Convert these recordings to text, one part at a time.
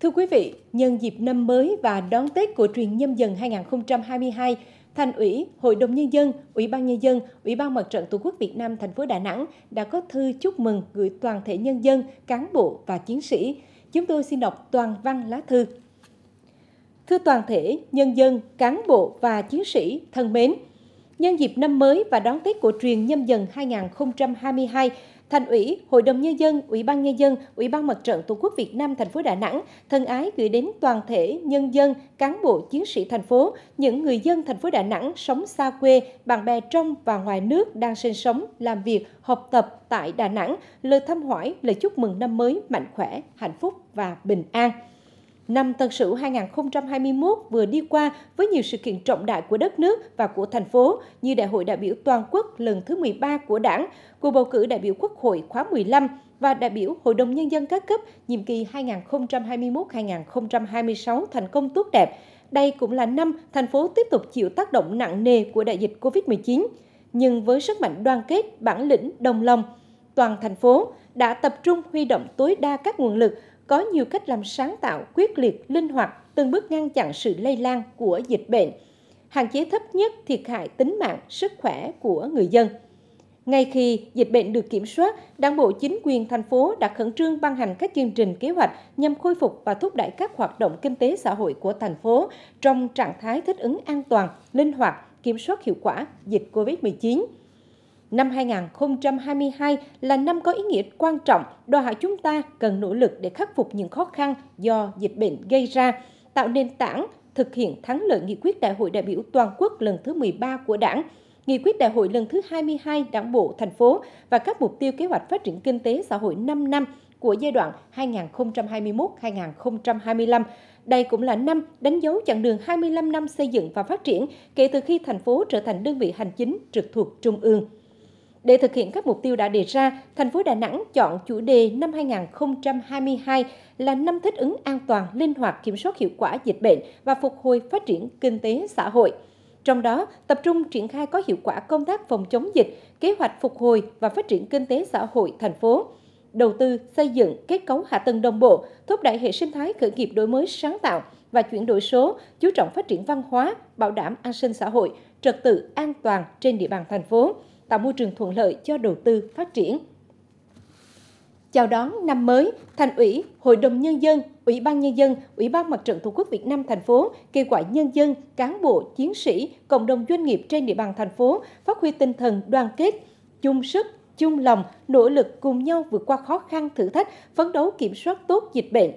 Thưa quý vị, nhân dịp năm mới và đón Tết của truyền Nhâm Dần 2022, Thành ủy, Hội đồng Nhân dân, Ủy ban Nhân dân, Ủy ban Mặt trận Tổ quốc Việt Nam thành phố Đà Nẵng đã có thư chúc mừng gửi toàn thể nhân dân, cán bộ và chiến sĩ. Chúng tôi xin đọc toàn văn lá thư. Thưa toàn thể, nhân dân, cán bộ và chiến sĩ thân mến, nhân dịp năm mới và đón Tết cổ truyền nhâm dần 2022, Thành ủy, Hội đồng Nhân dân, Ủy ban Nhân dân, Ủy ban Mặt trận Tổ quốc Việt Nam thành phố Đà Nẵng thân ái gửi đến toàn thể nhân dân, cán bộ chiến sĩ thành phố, những người dân thành phố Đà Nẵng sống xa quê, bạn bè trong và ngoài nước đang sinh sống, làm việc, học tập tại Đà Nẵng, lời thăm hỏi, lời chúc mừng năm mới mạnh khỏe, hạnh phúc và bình an. Năm Tân Sửu 2021 vừa đi qua với nhiều sự kiện trọng đại của đất nước và của thành phố như Đại hội đại biểu toàn quốc lần thứ 13 của Đảng, cuộc bầu cử đại biểu Quốc hội khóa 15 và đại biểu Hội đồng Nhân dân các cấp nhiệm kỳ 2021-2026 thành công tốt đẹp. Đây cũng là năm thành phố tiếp tục chịu tác động nặng nề của đại dịch COVID-19. Nhưng với sức mạnh đoàn kết, bản lĩnh, đồng lòng, toàn thành phố, đã tập trung huy động tối đa các nguồn lực, có nhiều cách làm sáng tạo, quyết liệt, linh hoạt, từng bước ngăn chặn sự lây lan của dịch bệnh, hạn chế thấp nhất thiệt hại tính mạng, sức khỏe của người dân. Ngay khi dịch bệnh được kiểm soát, Đảng bộ chính quyền thành phố đã khẩn trương ban hành các chương trình kế hoạch nhằm khôi phục và thúc đẩy các hoạt động kinh tế xã hội của thành phố trong trạng thái thích ứng an toàn, linh hoạt, kiểm soát hiệu quả dịch COVID-19. Năm 2022 là năm có ý nghĩa quan trọng, đòi hỏi chúng ta cần nỗ lực để khắc phục những khó khăn do dịch bệnh gây ra, tạo nền tảng thực hiện thắng lợi nghị quyết Đại hội đại biểu toàn quốc lần thứ 13 của Đảng, nghị quyết đại hội lần thứ 22 Đảng bộ thành phố và các mục tiêu kế hoạch phát triển kinh tế xã hội 5 năm của giai đoạn 2021-2025. Đây cũng là năm đánh dấu chặng đường 25 năm xây dựng và phát triển kể từ khi thành phố trở thành đơn vị hành chính trực thuộc Trung ương. Để thực hiện các mục tiêu đã đề ra, thành phố Đà Nẵng chọn chủ đề năm 2022 là năm thích ứng an toàn, linh hoạt, kiểm soát hiệu quả dịch bệnh và phục hồi phát triển kinh tế xã hội. Trong đó, tập trung triển khai có hiệu quả công tác phòng chống dịch, kế hoạch phục hồi và phát triển kinh tế xã hội thành phố, đầu tư, xây dựng kết cấu hạ tầng đồng bộ, thúc đẩy hệ sinh thái khởi nghiệp đổi mới sáng tạo và chuyển đổi số, chú trọng phát triển văn hóa, bảo đảm an sinh xã hội, trật tự an toàn trên địa bàn thành phố tạo môi trường thuận lợi cho đầu tư phát triển. Chào đón năm mới, Thành ủy, Hội đồng Nhân dân, Ủy ban Nhân dân, Ủy ban Mặt trận Tổ quốc Việt Nam thành phố kêu gọi nhân dân, cán bộ, chiến sĩ, cộng đồng doanh nghiệp trên địa bàn thành phố phát huy tinh thần đoàn kết, chung sức, chung lòng, nỗ lực cùng nhau vượt qua khó khăn thử thách, phấn đấu kiểm soát tốt dịch bệnh,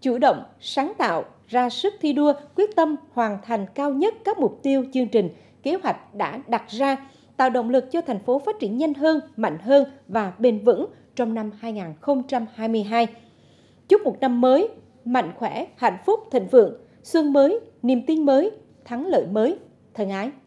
chủ động, sáng tạo, ra sức thi đua, quyết tâm hoàn thành cao nhất các mục tiêu chương trình, kế hoạch đã đặt ra, tạo động lực cho thành phố phát triển nhanh hơn, mạnh hơn và bền vững trong năm 2022. Chúc một năm mới, mạnh khỏe, hạnh phúc, thịnh vượng, xuân mới, niềm tin mới, thắng lợi mới. Thân ái!